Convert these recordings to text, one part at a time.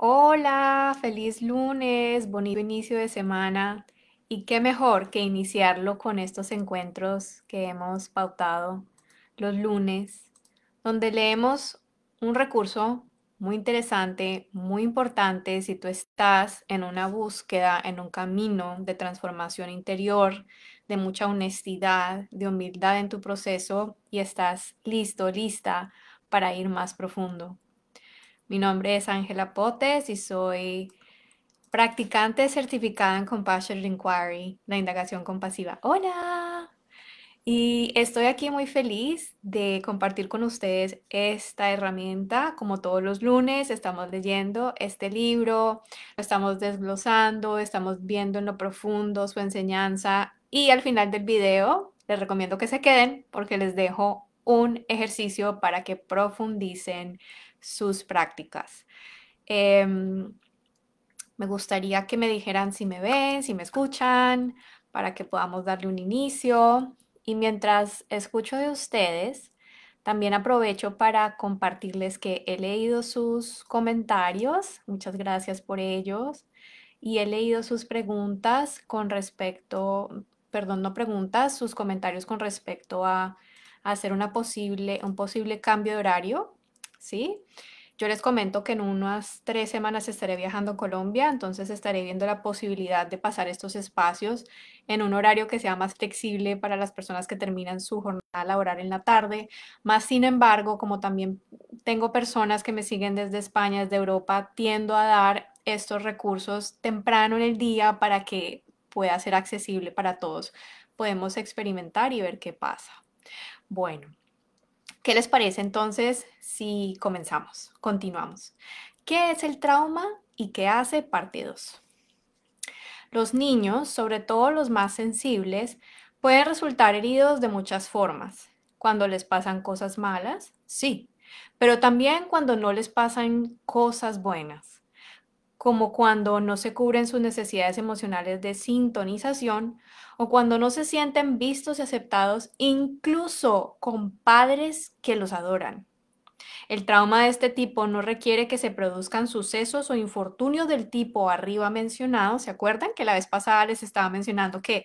Hola, feliz lunes, bonito inicio de semana. Y qué mejor que iniciarlo con estos encuentros que hemos pautado los lunes, donde leemos un recurso muy interesante, muy importante si tú estás en una búsqueda, en un camino de transformación interior, de mucha honestidad, de humildad en tu proceso y estás listo, lista para ir más profundo. Mi nombre es Ángela Potes y soy practicante certificada en Compassionate Inquiry, la indagación compasiva. Hola. Y estoy aquí muy feliz de compartir con ustedes esta herramienta. Como todos los lunes, estamos leyendo este libro, lo estamos desglosando, estamos viendo en lo profundo su enseñanza. Y al final del video, les recomiendo que se queden porque les dejo un ejercicio para que profundicen sus prácticas. Em, me gustaría que me dijeran si me ven, si me escuchan, para que podamos darle un inicio. Y mientras escucho de ustedes, también aprovecho para compartirles que he leído sus comentarios, muchas gracias por ellos, y he leído sus preguntas con respecto, perdón, no preguntas, sus comentarios con respecto a, a hacer una posible, un posible cambio de horario ¿sí? Yo les comento que en unas tres semanas estaré viajando a Colombia, entonces estaré viendo la posibilidad de pasar estos espacios en un horario que sea más flexible para las personas que terminan su jornada laboral en la tarde. Más sin embargo, como también tengo personas que me siguen desde España, desde Europa, tiendo a dar estos recursos temprano en el día para que pueda ser accesible para todos. Podemos experimentar y ver qué pasa. Bueno, ¿Qué les parece entonces si comenzamos, continuamos? ¿Qué es el trauma y qué hace parte 2? Los niños, sobre todo los más sensibles, pueden resultar heridos de muchas formas. Cuando les pasan cosas malas, sí, pero también cuando no les pasan cosas buenas como cuando no se cubren sus necesidades emocionales de sintonización o cuando no se sienten vistos y aceptados incluso con padres que los adoran. El trauma de este tipo no requiere que se produzcan sucesos o infortunios del tipo arriba mencionado. ¿Se acuerdan que la vez pasada les estaba mencionando que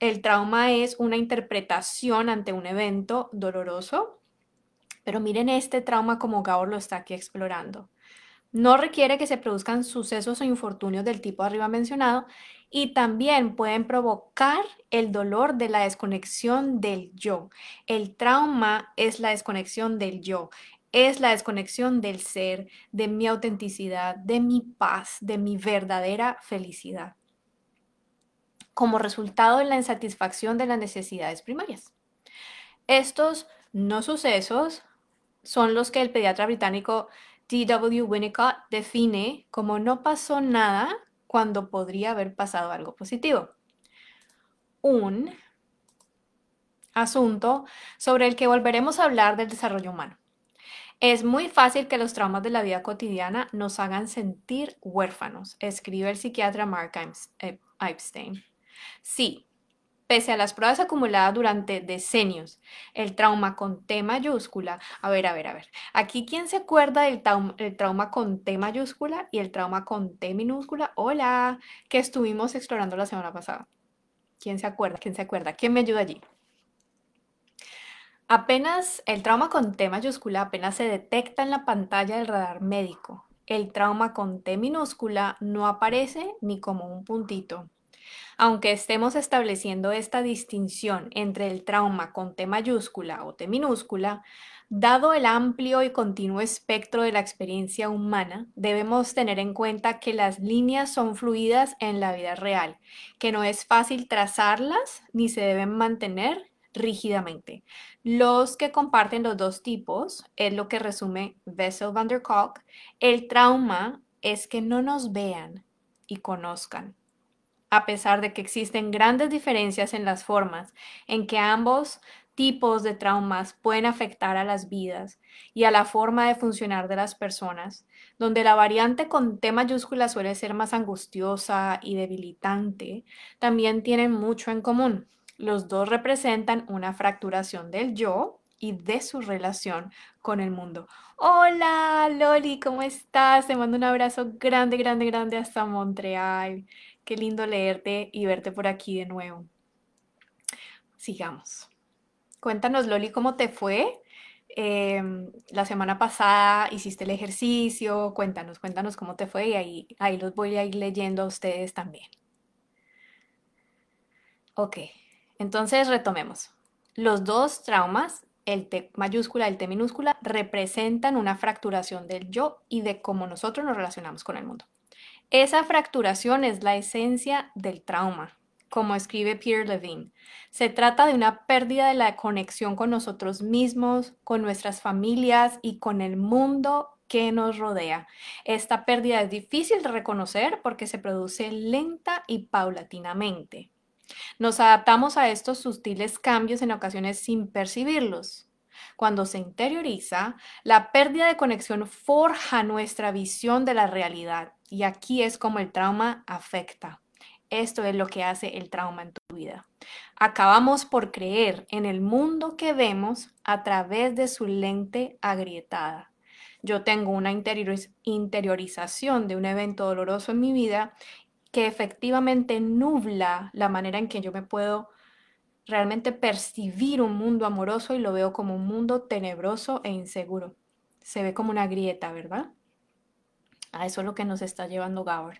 el trauma es una interpretación ante un evento doloroso? Pero miren este trauma como Gabor lo está aquí explorando. No requiere que se produzcan sucesos o infortunios del tipo arriba mencionado y también pueden provocar el dolor de la desconexión del yo. El trauma es la desconexión del yo, es la desconexión del ser, de mi autenticidad, de mi paz, de mi verdadera felicidad, como resultado de la insatisfacción de las necesidades primarias. Estos no sucesos son los que el pediatra británico C.W. Winnicott define como no pasó nada cuando podría haber pasado algo positivo. Un asunto sobre el que volveremos a hablar del desarrollo humano. Es muy fácil que los traumas de la vida cotidiana nos hagan sentir huérfanos, escribe el psiquiatra Mark eh, Epstein. Sí, pese a las pruebas acumuladas durante decenios. El trauma con T mayúscula. A ver, a ver, a ver. Aquí, ¿quién se acuerda del trauma, con T mayúscula y el trauma con T minúscula? Hola, que estuvimos explorando la semana pasada. ¿Quién se acuerda? ¿Quién se acuerda? ¿Quién me ayuda allí? Apenas el trauma con T mayúscula apenas se detecta en la pantalla del radar médico. El trauma con T minúscula no aparece ni como un puntito. Aunque estemos estableciendo esta distinción entre el trauma con T mayúscula o T minúscula, dado el amplio y continuo espectro de la experiencia humana, debemos tener en cuenta que las líneas son fluidas en la vida real, que no es fácil trazarlas ni se deben mantener rígidamente. Los que comparten los dos tipos es lo que resume Bessel van der Kolk. El trauma es que no nos vean y conozcan a pesar de que existen grandes diferencias en las formas en que ambos tipos de traumas pueden afectar a las vidas y a la forma de funcionar de las personas, donde la variante con T mayúscula suele ser más angustiosa y debilitante, también tienen mucho en común. Los dos representan una fracturación del yo y de su relación con el mundo. Hola, Loli, ¿cómo estás? Te mando un abrazo grande, grande, grande hasta Montreal. Qué lindo leerte y verte por aquí de nuevo. Sigamos. Cuéntanos, Loli, cómo te fue. Em, la semana pasada hiciste el ejercicio. Cuéntanos, cuéntanos cómo te fue y ahí, ahí los voy a ir leyendo a ustedes también. Ok, entonces retomemos. Los dos traumas, el T mayúscula y el T minúscula, representan una fracturación del yo y de cómo nosotros nos relacionamos con el mundo. Esa fracturación es la esencia del trauma, como escribe Pierre Levine. Se trata de una pérdida de la conexión con nosotros mismos, con nuestras familias y con el mundo que nos rodea. Esta pérdida es difícil de reconocer porque se produce lenta y paulatinamente. Nos adaptamos a estos sutiles cambios en ocasiones sin percibirlos. Cuando se interioriza, la pérdida de conexión forja nuestra visión de la realidad. Y aquí es como el trauma afecta. Esto es lo que hace el trauma en tu vida. Acabamos por creer en el mundo que vemos a través de su lente agrietada yo tengo una interiorización de un evento doloroso en mi vida que efectivamente nubla la manera en que yo me puedo realmente percibir un mundo amoroso y lo veo como un mundo tenebroso e inseguro. Se ve como una grieta, ¿verdad? A eso es lo que nos está llevando Gabor.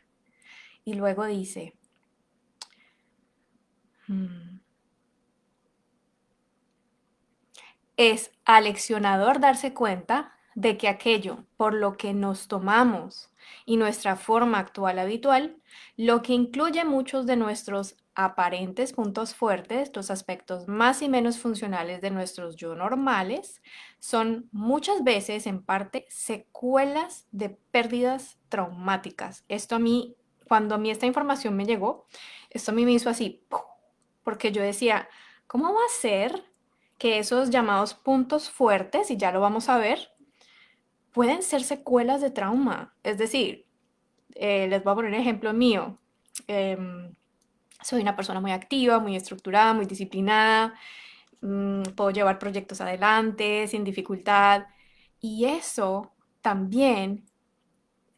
Y luego dice, mm, es aleccionador darse cuenta de que aquello por lo que nos tomamos y nuestra forma actual habitual, lo que incluye muchos de nuestros aparentes puntos fuertes, los aspectos más y menos funcionales de nuestros yo normales, son muchas veces en parte secuelas de pérdidas traumáticas. Esto a mí, cuando a mí esta información me llegó, esto a mí me hizo así, porque yo decía, ¿cómo va a ser que esos llamados puntos fuertes, y ya lo vamos a ver, pueden ser secuelas de trauma. Es decir, eh, les voy a poner un ejemplo mío. Em, soy una persona muy activa, muy estructurada, muy disciplinada, mm, puedo llevar proyectos adelante sin dificultad y eso también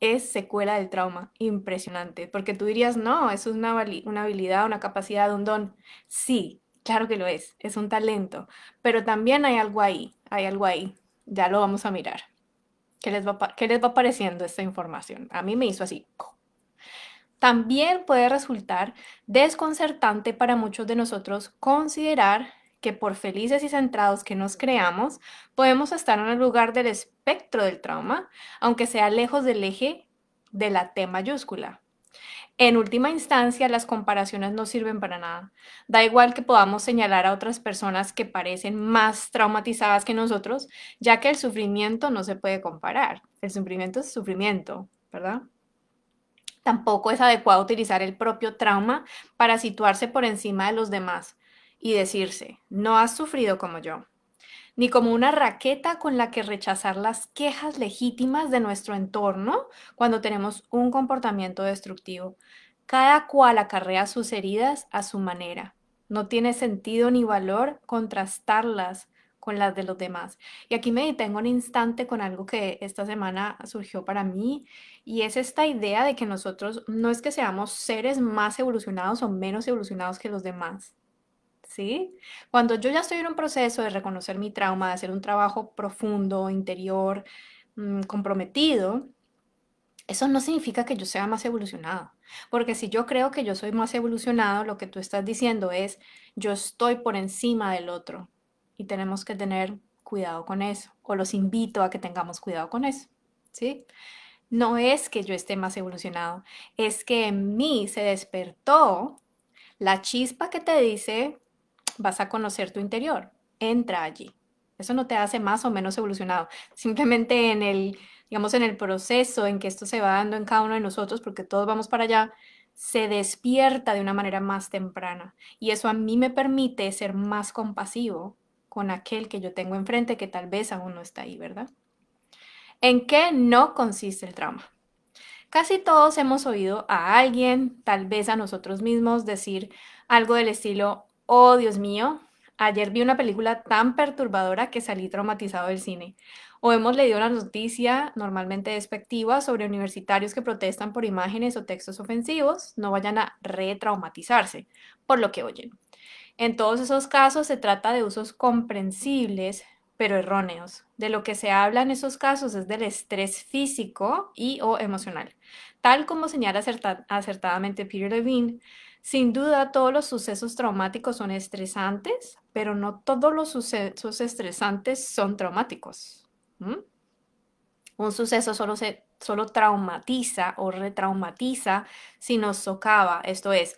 es secuela del trauma, impresionante, porque tú dirías, no, eso es una, una habilidad, una capacidad, un don. Sí, claro que lo es, es un talento, pero también hay algo ahí, hay algo ahí, ya lo vamos a mirar. ¿Qué les, va, pareciendo esta información? A mí me hizo así. También puede resultar desconcertante para muchos de nosotros considerar que por felices y centrados que nos creamos, podemos estar en el lugar del espectro del trauma, aunque sea lejos del eje de la T mayúscula. En última instancia, las comparaciones no sirven para nada. Da igual que podamos señalar a otras personas que parecen más traumatizadas que nosotros, ya que el sufrimiento no se puede comparar. El sufrimiento es sufrimiento, ¿verdad? Tampoco es adecuado utilizar el propio trauma para situarse por encima de los demás y decirse, no has sufrido como yo ni como una raqueta con la que rechazar las quejas legítimas de nuestro entorno cuando tenemos un comportamiento destructivo. Cada cual acarrea sus heridas a su manera. No tiene sentido ni valor contrastarlas con las de los demás. Y aquí me detengo un instante con algo que esta semana surgió para mí y es esta idea de que nosotros no es que seamos seres más evolucionados o menos evolucionados que los demás. ¿sí? Cuando yo ya estoy en un proceso de reconocer mi trauma, de hacer un trabajo profundo, interior, mm, comprometido, eso no significa que yo sea más evolucionado, porque si yo creo que yo soy más evolucionado, lo que tú estás diciendo es, yo estoy por encima del otro y tenemos que tener cuidado con eso, o los invito a que tengamos cuidado con eso, ¿sí? No es que yo esté más evolucionado, es que en mí se despertó la chispa que te dice, vas a conocer tu interior. Entra allí. Eso no te hace más o menos evolucionado. Simplemente en el, digamos, en el proceso en que esto se va dando en cada uno de nosotros, porque todos vamos para allá, se despierta de una manera más temprana. Y eso a mí me permite ser más compasivo con aquel que yo tengo enfrente, que tal vez aún no está ahí, ¿verdad? ¿En qué no consiste el trauma? Casi todos hemos oído a alguien, tal vez a nosotros mismos, decir algo del estilo, Oh, Dios mío, ayer vi una película tan perturbadora que salí traumatizado del cine. O hemos leído una noticia normalmente despectiva sobre universitarios que protestan por imágenes o textos ofensivos, no vayan a retraumatizarse por lo que oyen. En todos esos casos se trata de usos comprensibles pero erróneos. De lo que se habla en esos casos es del estrés físico y o emocional. Tal como señala acertadamente Peter Levine, sin duda, todos los sucesos traumáticos son estresantes, pero no todos los sucesos estresantes son traumáticos. Un suceso solo, se, solo traumatiza o retraumatiza si nos socava, esto es,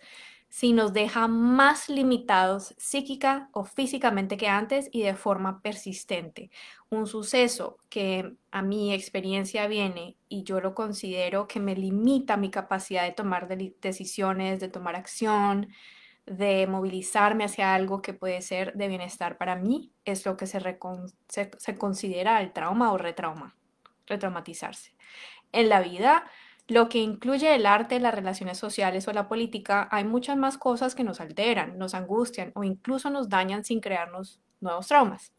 si nos deja más limitados psíquica o físicamente que antes y de forma persistente. Un suceso que a mi experiencia viene y yo lo considero que me limita mi capacidad de tomar decisiones, de tomar acción, de movilizarme hacia algo que puede ser de bienestar para mí, es lo que se, considera el trauma o retrauma, retraumatizarse. En la vida lo que incluye el arte, las relaciones sociales o la política, hay muchas más cosas que nos alteran, nos angustian o incluso nos dañan sin crearnos nuevos traumas.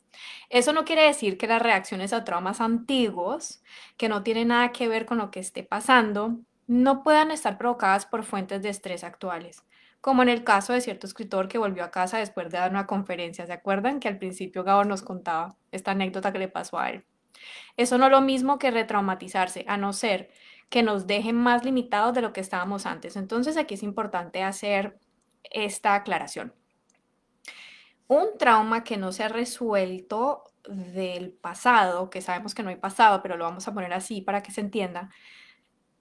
Eso no quiere decir que las reacciones a traumas antiguos, que no tienen nada que ver con lo que esté pasando, no puedan estar provocadas por fuentes de estrés actuales, como en el caso de cierto escritor que volvió a casa después de dar una conferencia. ¿Se acuerdan que al principio Gabor nos contaba esta anécdota que le pasó a él? Eso no es lo mismo que retraumatizarse, a no ser que nos dejen más limitados de lo que estábamos antes. Entonces aquí es importante hacer esta aclaración. Un trauma que no se ha resuelto del pasado, que sabemos que no hay pasado, pero lo vamos a poner así para que se entienda,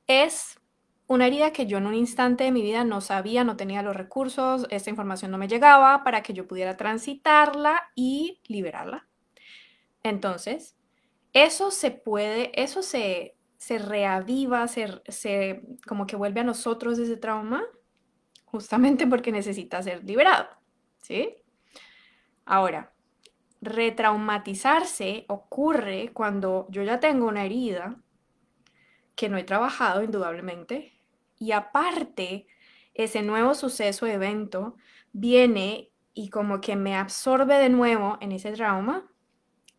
es una herida que yo en un instante de mi vida no sabía, no tenía los recursos, esta información no me llegaba para que yo pudiera transitarla y liberarla. Entonces, eso se puede, eso se se reaviva, se, como que vuelve a nosotros ese trauma, justamente porque necesita ser liberado, ¿sí? Ahora, retraumatizarse ocurre cuando yo ya tengo una herida que no he trabajado indudablemente y aparte ese nuevo suceso, evento, viene y como que me absorbe de nuevo en ese trauma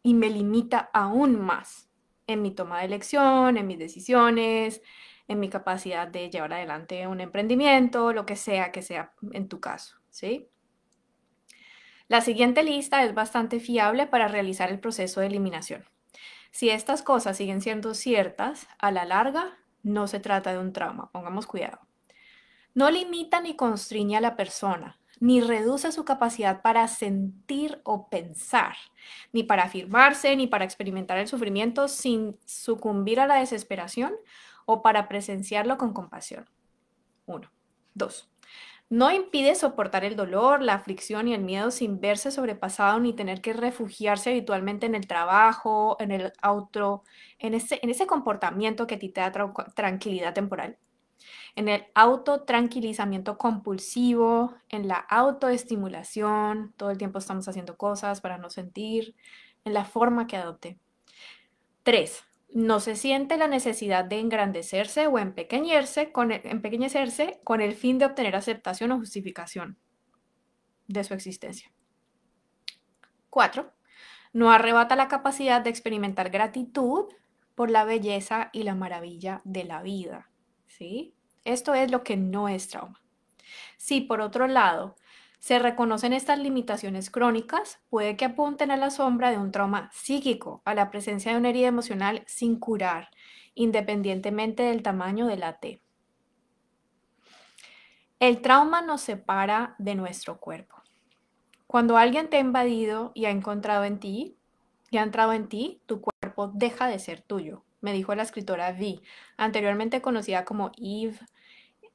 y me limita aún más en mi toma de elección, en mis decisiones, en mi capacidad de llevar adelante un emprendimiento, lo que sea que sea en tu caso, ¿sí? La siguiente lista es bastante fiable para realizar el proceso de eliminación. Si estas cosas siguen siendo ciertas, a la larga no se trata de un trauma, pongamos cuidado. No limita ni constriña a la persona, ni reduce su capacidad para sentir o pensar, ni para afirmarse, ni para experimentar el sufrimiento sin sucumbir a la desesperación o para presenciarlo con compasión. Uno. Dos. No impide soportar el dolor, la aflicción y el miedo sin verse sobrepasado ni tener que refugiarse habitualmente en el trabajo, en el auto, en ese, comportamiento que a te da tranquilidad temporal en el autotranquilizamiento compulsivo, en la autoestimulación, todo el tiempo estamos haciendo cosas para no sentir, en la forma que adopte. Tres, no se siente la necesidad de engrandecerse o empequeñerse con empequeñecerse con el fin de obtener aceptación o justificación de su existencia. Cuatro, no arrebata la capacidad de experimentar gratitud por la belleza y la maravilla de la vida. ¿Sí? Esto es lo que no es trauma. Si por otro lado se reconocen estas limitaciones crónicas, puede que apunten a la sombra de un trauma psíquico, a la presencia de una herida emocional sin curar, independientemente del tamaño de la T. El trauma nos separa de nuestro cuerpo. Cuando alguien te ha invadido y ha encontrado en ti, y ha entrado en ti, tu cuerpo deja de ser tuyo me dijo la escritora V, anteriormente conocida como Eve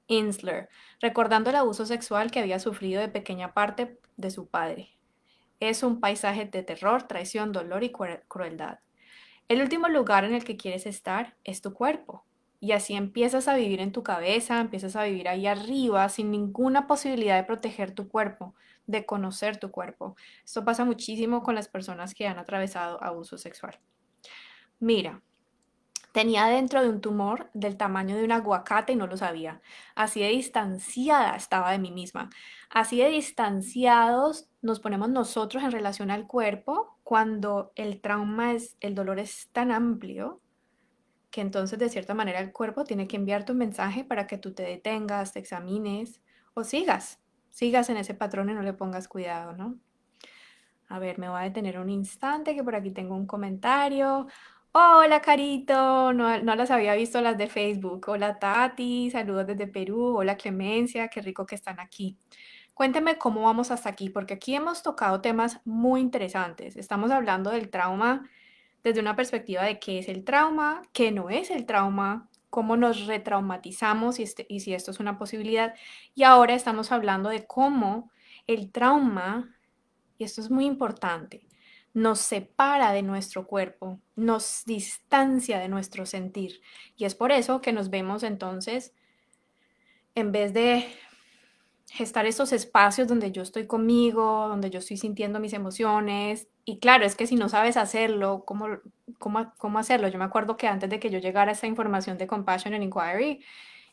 Insler, recordando el abuso sexual que había sufrido de pequeña parte de su padre. Es un paisaje de terror, traición, dolor y crueldad. El último lugar en el que quieres estar es tu cuerpo. Y así empiezas a vivir en tu cabeza, empiezas a vivir ahí arriba sin ninguna posibilidad de proteger tu cuerpo, de conocer tu cuerpo. Esto pasa muchísimo con las personas que han atravesado abuso sexual. Mira, Tenía dentro de un tumor del tamaño de un aguacate y no lo sabía. Así de distanciada estaba de mí misma. Así de distanciados nos ponemos nosotros en relación al cuerpo cuando el trauma es, el dolor es tan amplio que entonces de cierta manera el cuerpo tiene que enviarte un mensaje para que tú te detengas, te examines o sigas, sigas en ese patrón y no le pongas cuidado, ¿no? A ver, me voy a detener un instante que por aquí tengo un comentario. Hola, Carito. No, las había visto las de Facebook. Hola, Tati. Saludos desde Perú. Hola, Clemencia. Qué rico que están aquí. Cuénteme cómo vamos hasta aquí, porque aquí hemos tocado temas muy interesantes. Estamos hablando del trauma desde una perspectiva de qué es el trauma, qué no es el trauma, cómo nos retraumatizamos y este, si esto es una posibilidad. Y ahora estamos hablando de cómo el trauma, y esto es muy importante, nos separa de nuestro cuerpo, nos distancia de nuestro sentir. Y es por eso que nos vemos entonces, en vez de gestar esos espacios donde yo estoy conmigo, donde yo estoy sintiendo mis emociones. Y claro, es que si no sabes hacerlo, ¿cómo, cómo, hacerlo? Yo me acuerdo que antes de que yo llegara a esa información de Compassion and Inquiry,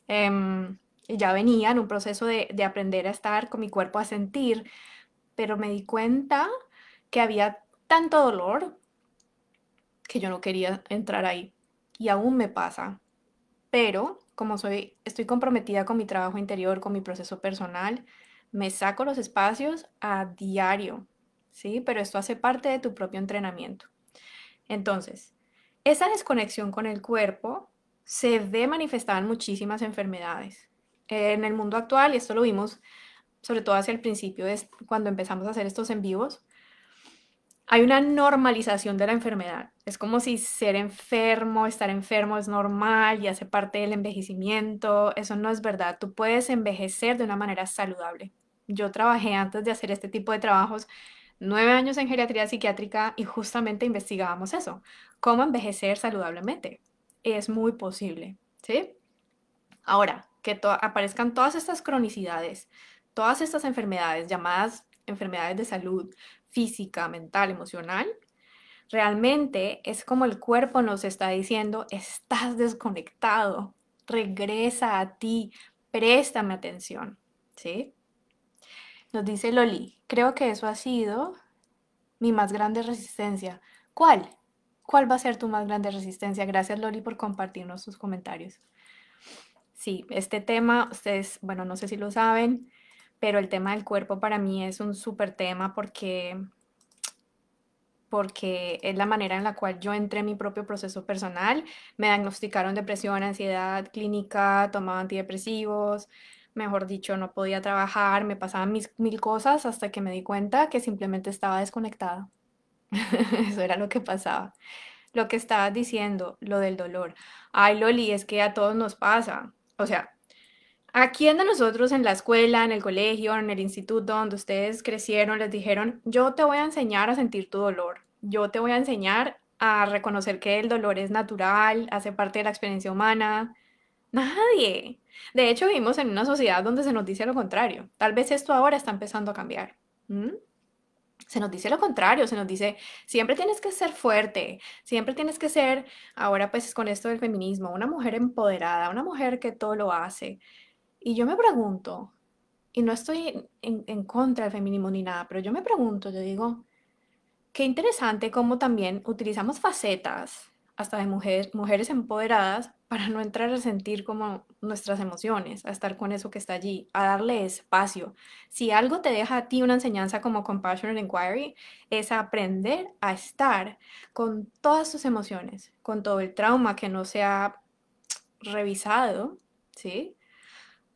em, ya venía en un proceso de, de aprender a estar con mi cuerpo, a sentir, pero me di cuenta que había tanto dolor que yo no quería entrar ahí. Y aún me pasa. Pero como soy, estoy comprometida con mi trabajo interior, con mi proceso personal, me saco los espacios a diario, ¿sí? Pero esto hace parte de tu propio entrenamiento. Entonces, esa desconexión con el cuerpo se ve manifestada en muchísimas enfermedades. En el mundo actual, y esto lo vimos sobre todo hacia el principio, es cuando empezamos a hacer estos en vivos, hay una normalización de la enfermedad. Es como si ser enfermo, estar enfermo es normal y hace parte del envejecimiento. Eso no es verdad. Tú puedes envejecer de una manera saludable. Yo trabajé antes de hacer este tipo de trabajos nueve años en geriatría psiquiátrica y justamente investigábamos eso, cómo envejecer saludablemente. Es muy posible, ¿sí? Ahora, que aparezcan todas estas cronicidades, todas estas enfermedades llamadas enfermedades de salud, física, mental, emocional, realmente es como el cuerpo nos está diciendo, estás desconectado, regresa a ti, préstame atención, ¿sí? Nos dice Loli, creo que eso ha sido mi más grande resistencia. ¿Cuál? ¿Cuál va a ser tu más grande resistencia? Gracias Loli por compartirnos sus comentarios. Sí, este tema, ustedes, bueno, no sé si lo saben, pero el tema del cuerpo para mí es un súper tema porque, porque es la manera en la cual yo entré en mi propio proceso personal. Me diagnosticaron depresión, ansiedad clínica, tomaba antidepresivos, mejor dicho, no podía trabajar, me pasaban mil cosas hasta que me di cuenta que simplemente estaba desconectada. Eso era lo que pasaba. Lo que estabas diciendo, lo del dolor. Ay, Loli, es que a todos nos pasa. O sea, ¿A quién de nosotros en la escuela, en el colegio, en el instituto donde ustedes crecieron les dijeron, yo te voy a enseñar a sentir tu dolor, yo te voy a enseñar a reconocer que el dolor es natural, hace parte de la experiencia humana? Nadie. De hecho, vivimos en una sociedad donde se nos dice lo contrario. Tal vez esto ahora está empezando a cambiar. ¿Mm? Se nos dice lo contrario, se nos dice, siempre tienes que ser fuerte, siempre tienes que ser, ahora pues con esto del feminismo, una mujer empoderada, una mujer que todo lo hace, y yo me pregunto, y no estoy en, contra del feminismo ni nada, pero yo me pregunto, yo digo, qué interesante cómo también utilizamos facetas hasta de mujeres empoderadas para no entrar a sentir como nuestras emociones, a estar con eso que está allí, a darle espacio. Si algo te deja a ti una enseñanza como Compassionate Inquiry, es aprender a estar con todas tus emociones, con todo el trauma que no se ha revisado, ¿sí?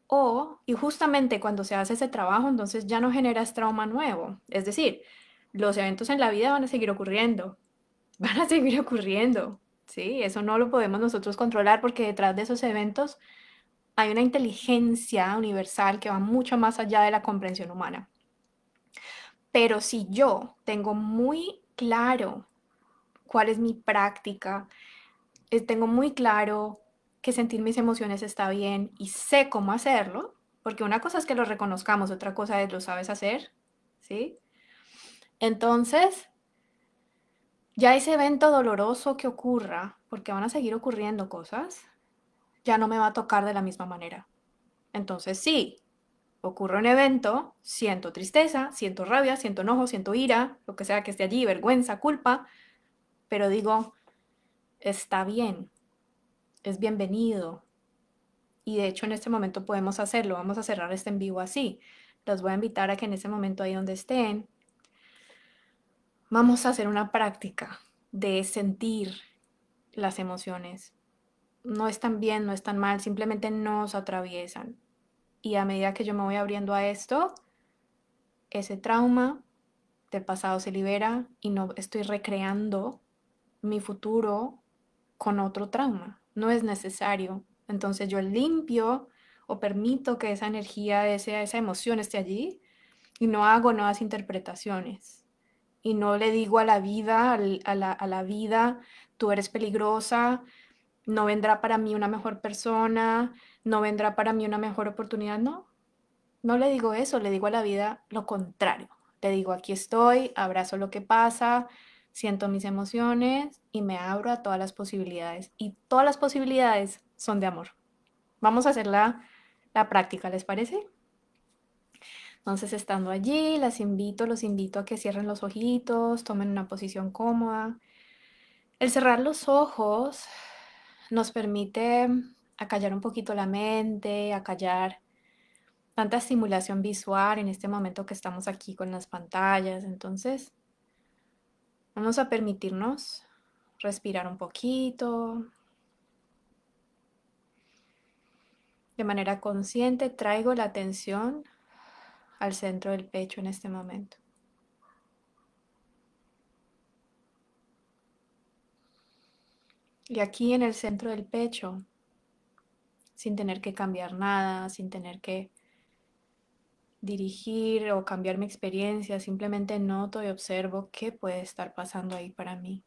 O, y justamente cuando se hace ese trabajo, entonces ya no generas trauma nuevo. Es decir, los eventos en la vida van a seguir ocurriendo, van a seguir ocurriendo, ¿sí? Eso no lo podemos nosotros controlar porque detrás de esos eventos hay una inteligencia universal que va mucho más allá de la comprensión humana. Pero si yo tengo muy claro cuál es mi práctica, eh, tengo muy claro que sentir mis emociones está bien y sé cómo hacerlo, porque una cosa es que lo reconozcamos, otra cosa es lo sabes hacer, ¿sí? Entonces, ya ese evento doloroso que ocurra, porque van a seguir ocurriendo cosas, ya no me va a tocar de la misma manera. Entonces, sí, ocurre un evento, siento tristeza, siento rabia, siento enojo, siento ira, lo que sea que esté allí, vergüenza, culpa, pero digo, está bien, es bienvenido. Y de hecho en este momento podemos hacerlo. Vamos a cerrar este en vivo así. Los voy a invitar a que en ese momento ahí donde estén, vamos a hacer una práctica de sentir las emociones. No están bien, no están mal, simplemente nos atraviesan. Y a medida que yo me voy abriendo a esto, ese trauma del pasado se libera y no estoy recreando mi futuro con otro trauma no es necesario. Entonces yo limpio o permito que esa energía, esa, esa emoción esté allí y no hago nuevas interpretaciones. Y no le digo a la vida, a, la, a la vida, tú eres peligrosa, no vendrá para mí una mejor persona, no vendrá para mí una mejor oportunidad, no. No le digo eso, le digo a la vida lo contrario. Te digo, aquí estoy, abrazo lo que pasa, siento mis emociones y me abro a todas las posibilidades. Y todas las posibilidades son de amor. Vamos a hacer la, práctica, ¿les parece? Entonces, estando allí, las invito, los invito a que cierren los ojitos, tomen una posición cómoda. El cerrar los ojos nos permite acallar un poquito la mente, acallar tanta estimulación visual en este momento que estamos aquí con las pantallas. Entonces, Vamos a permitirnos respirar un poquito. De manera consciente traigo la atención al centro del pecho en este momento. Y aquí en el centro del pecho, sin tener que cambiar nada, sin tener que dirigir o cambiar mi experiencia, simplemente noto y observo qué puede estar pasando ahí para mí.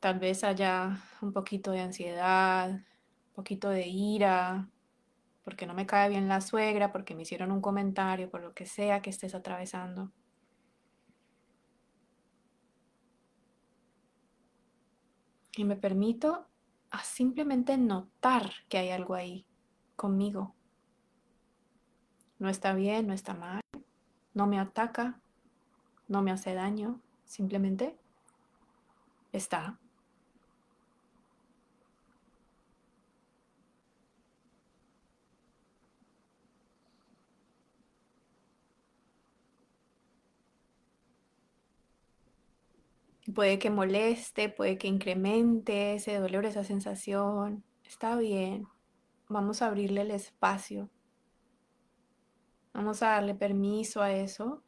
Tal vez haya un poquito de ansiedad, un poquito de ira, porque no me cae bien la suegra, porque me hicieron un comentario, por lo que sea que estés atravesando. Y me permito a simplemente notar que hay algo ahí conmigo. No está bien, no está mal, no me ataca, no me hace daño, simplemente está. Puede que moleste, puede que incremente ese dolor, esa sensación. Está bien. Vamos a abrirle el espacio Vamos a darle permiso a eso.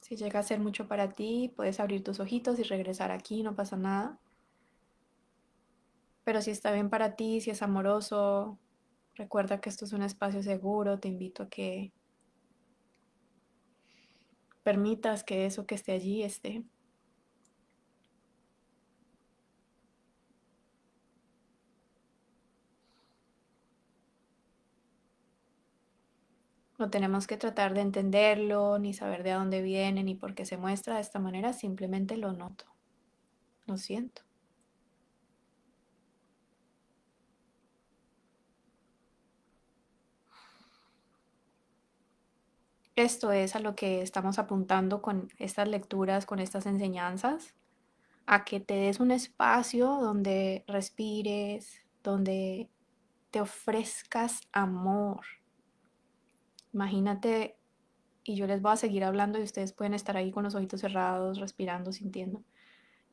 Si llega a ser mucho para ti, puedes abrir tus ojitos y regresar aquí, no pasa nada. Pero si está bien para ti, si es amoroso, recuerda que esto es un espacio seguro, te invito a que permitas que eso que esté allí esté. No tenemos que tratar de entenderlo, ni saber de dónde viene, ni por qué se muestra de esta manera, simplemente lo noto, lo siento. Esto es a lo que estamos apuntando con estas lecturas, con estas enseñanzas, a que te des un espacio donde respires, donde te ofrezcas amor, Imagínate, y yo les voy a seguir hablando y ustedes pueden estar ahí con los ojitos cerrados, respirando, sintiendo.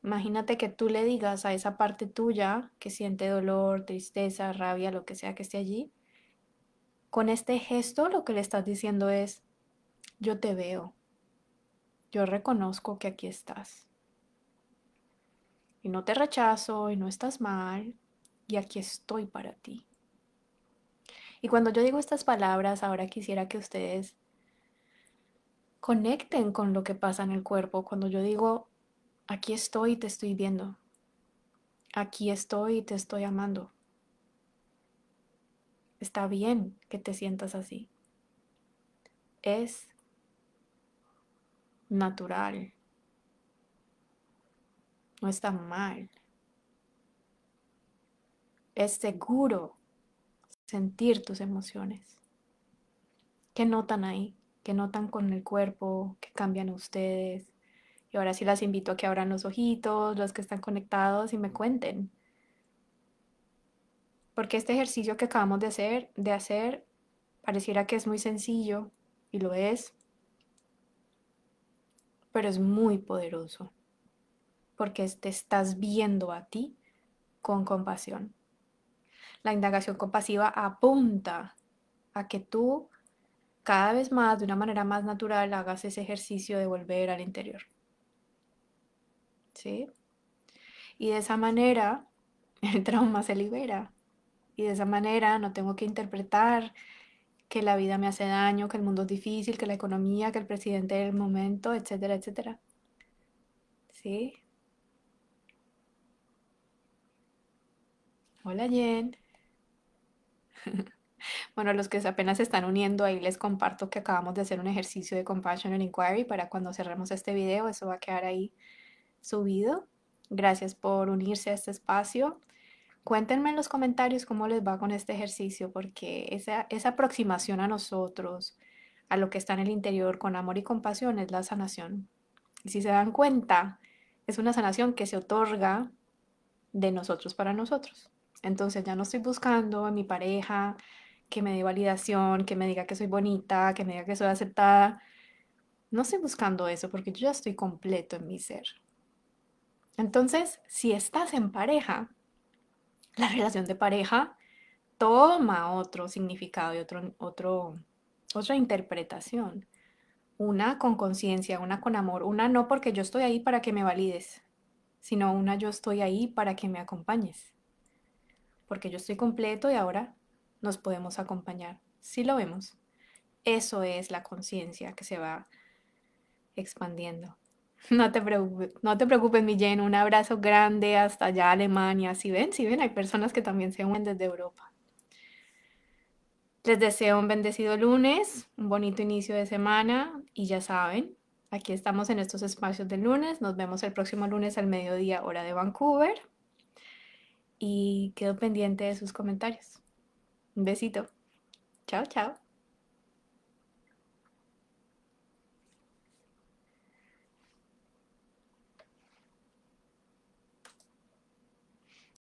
Imagínate que tú le digas a esa parte tuya que siente dolor, tristeza, rabia, lo que sea que esté allí, con este gesto lo que le estás diciendo es, yo te veo, yo reconozco que aquí estás. Y no te rechazo y no estás mal y aquí estoy para ti. Y cuando yo digo estas palabras, ahora quisiera que ustedes conecten con lo que pasa en el cuerpo. Cuando yo digo, aquí estoy y te estoy viendo. Aquí estoy y te estoy amando. Está bien que te sientas así. Es natural. No está mal. Es seguro sentir tus emociones. ¿Qué notan ahí? ¿Qué notan con el cuerpo? ¿Qué cambian ustedes? Y ahora sí las invito a que abran los ojitos, los que están conectados y me cuenten. Porque este ejercicio que acabamos de hacer, de hacer pareciera que es muy sencillo y lo es, pero es muy poderoso porque te estás viendo a ti con compasión. La indagación compasiva apunta a que tú cada vez más, de una manera más natural, hagas ese ejercicio de volver al interior. ¿Sí? Y de esa manera el trauma se libera. Y de esa manera no tengo que interpretar que la vida me hace daño, que el mundo es difícil, que la economía, que el presidente del momento, etcétera, etcétera. ¿Sí? Hola Jen. Bueno, los que apenas se están uniendo, ahí les comparto que acabamos de hacer un ejercicio de Compassion and Inquiry para cuando cerremos este video, eso va a quedar ahí subido. Gracias por unirse a este espacio. Cuéntenme en los comentarios cómo les va con este ejercicio, porque esa aproximación a nosotros, a lo que está en el interior con amor y compasión, es la sanación. Y si se dan cuenta, es una sanación que se otorga de nosotros para nosotros. Entonces ya no estoy buscando a mi pareja que me dé validación, que me diga que soy bonita, que me diga que soy aceptada. No estoy buscando eso porque yo ya estoy completo en mi ser. Entonces, si estás en pareja, la relación de pareja toma otro significado y otro, otro, otra interpretación. Una con conciencia, una con amor, una no porque yo estoy ahí para que me valides, sino una yo estoy ahí para que me acompañes porque yo estoy completo y ahora nos podemos acompañar. Si lo vemos, eso es la conciencia que se va expandiendo. No te, preocupes, no te preocupes, Un abrazo grande hasta allá, Alemania. Si ven, si ven, hay personas que también se unen desde Europa. Les deseo un bendecido lunes, un bonito inicio de semana y ya saben, aquí estamos en estos espacios de lunes. Nos vemos el próximo lunes al mediodía, hora de Vancouver y quedo pendiente de sus comentarios. Un besito. Chao, chao.